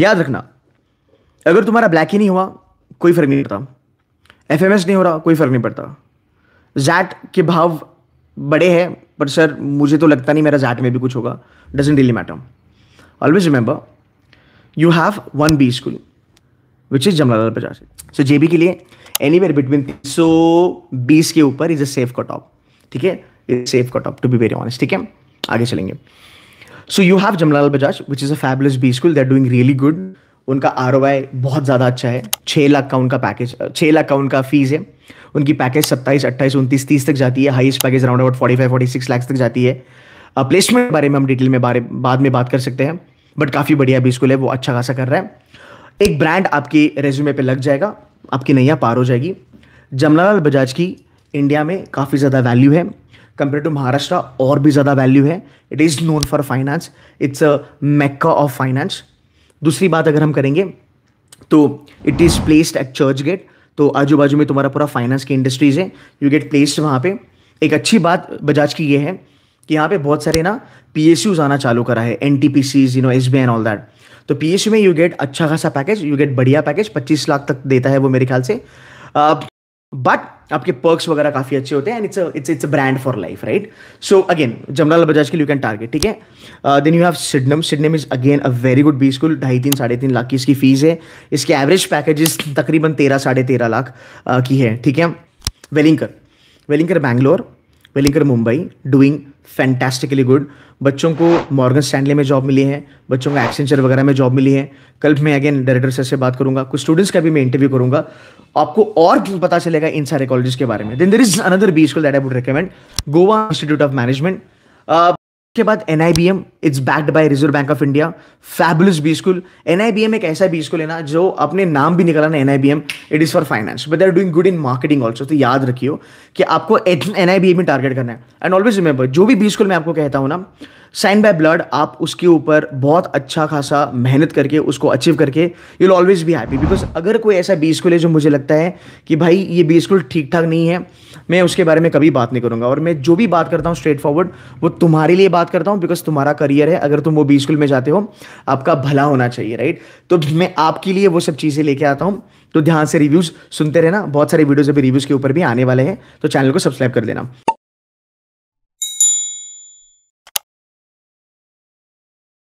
याद रखना अगर तुम्हारा ब्लैक ही नहीं हुआ कोई फर्क नहीं पड़ता एफ नहीं हो रहा कोई फर्क नहीं पड़ता जैट के भाव बड़े हैं पर सर मुझे तो लगता नहीं मेरा जैट में भी कुछ होगा doesn't really matter always remember you have one B school which is Jamnalal Bajaj so J के लिए एनी वेयर बिटवीन तीन सौ बीस के ऊपर is a safe cut off ठीक है is safe cut off to be very honest ठीक है आगे चलेंगे so you have Jamnalal Bajaj which is a fabulous B school they are doing really good उनका आर बहुत ज़्यादा अच्छा है छः लाख का उनका पैकेज छः लाख का उनका फीस है उनकी पैकेज सत्ताईस अट्ठाईस उनतीस तीस तक जाती है highest package around about forty five forty six lakhs तक जाती है प्लेसमेंट uh, के बारे में हम डिटेल में बारे बाद में बात कर सकते हैं बट काफ़ी बढ़िया बी स्कूल है वो अच्छा खासा कर रहा है एक ब्रांड आपकी रेज्यूमे पे लग जाएगा आपकी नैया पार हो जाएगी जमलालाल बजाज की इंडिया में काफ़ी ज़्यादा वैल्यू है कंपेयर टू महाराष्ट्र और भी ज़्यादा वैल्यू है it is known for finance it's a mecca of finance दूसरी बात अगर हम करेंगे तो it is placed at Churchgate तो आजू बाजू में तुम्हारा पूरा फाइनेंस की इंडस्ट्रीज़ है यू गेट प्लेस्ड वहाँ पे एक अच्छी बात बजाज की ये है कि यहाँ पे बहुत सारे ना पी आना चालू करा है N T P C you know S B N all that तो पी में यू गेट अच्छा खासा पैकेज यू गेट बढ़िया पैकेज पच्चीस लाख तक देता है वो मेरे ख्याल से बट आपके पर्क्स वगैरह काफी अच्छे होते हैं and it's it's a brand for life right so again Jamnalal Bajaj के यू कैन टारगेट ठीक है then you have Sydenham Sydenham is again a very good B school ढाई तीन साढ़े तीन लाख की इसकी फीस है इसके एवरेज पैकेजेस तकरीबन तेरह साढ़े तेरह लाख uh, की है ठीक है Welingkar Welingkar Bangalore Welingkar Mumbai doing fantastically good बच्चों को मॉर्गन स्टैंडले में जॉब मिली है बच्चों को एक्सेंचर वगैरह में जॉब मिली है कल मैं अगेन डायरेक्टर सर से बात करूंगा कुछ स्टूडेंट्स का भी मैं इंटरव्यू करूंगा आपको और पता चलेगा इन सारे कॉलेजेस के बारे में then there is another B school that I would recommend Goa Institute of Management उसके बाद N I B M it's backed by Reserve Bank of India fabulous B school N I B M एक ऐसा B school है ना जो अपने नाम भी निकला ना N I B M it is for finance but are doing good in marketing also तो याद रखियो कि आपको एन आई बी एम में टारगेट करना है एंड ऑलवेज रिमेंबर जो भी बी स्कूल मैं आपको कहता हूँ ना साइन बाय ब्लड आप उसके ऊपर बहुत अच्छा खासा मेहनत करके उसको अचीव करके यू विल ऑलवेज भी हैप्पी बिकॉज अगर कोई ऐसा बी स्कूल है जो मुझे लगता है कि भाई ये बी स्कूल ठीक ठाक नहीं है मैं उसके बारे में कभी बात नहीं करूंगा और मैं जो भी बात करता हूँ स्ट्रेट फॉरवर्ड वो तुम्हारे लिए बात करता हूँ बिकॉज तुम्हारा करियर है अगर तुम वो बी स्कूल में जाते हो आपका भला होना चाहिए राइट तो मैं आपके लिए वो सब चीज़ें लेके आता हूँ तो ध्यान से रिव्यूज़ सुनते रहना बहुत सारे वीडियोज़ अभी रिव्यूज़ के ऊपर भी आने वाले हैं तो चैनल को सब्सक्राइब कर देना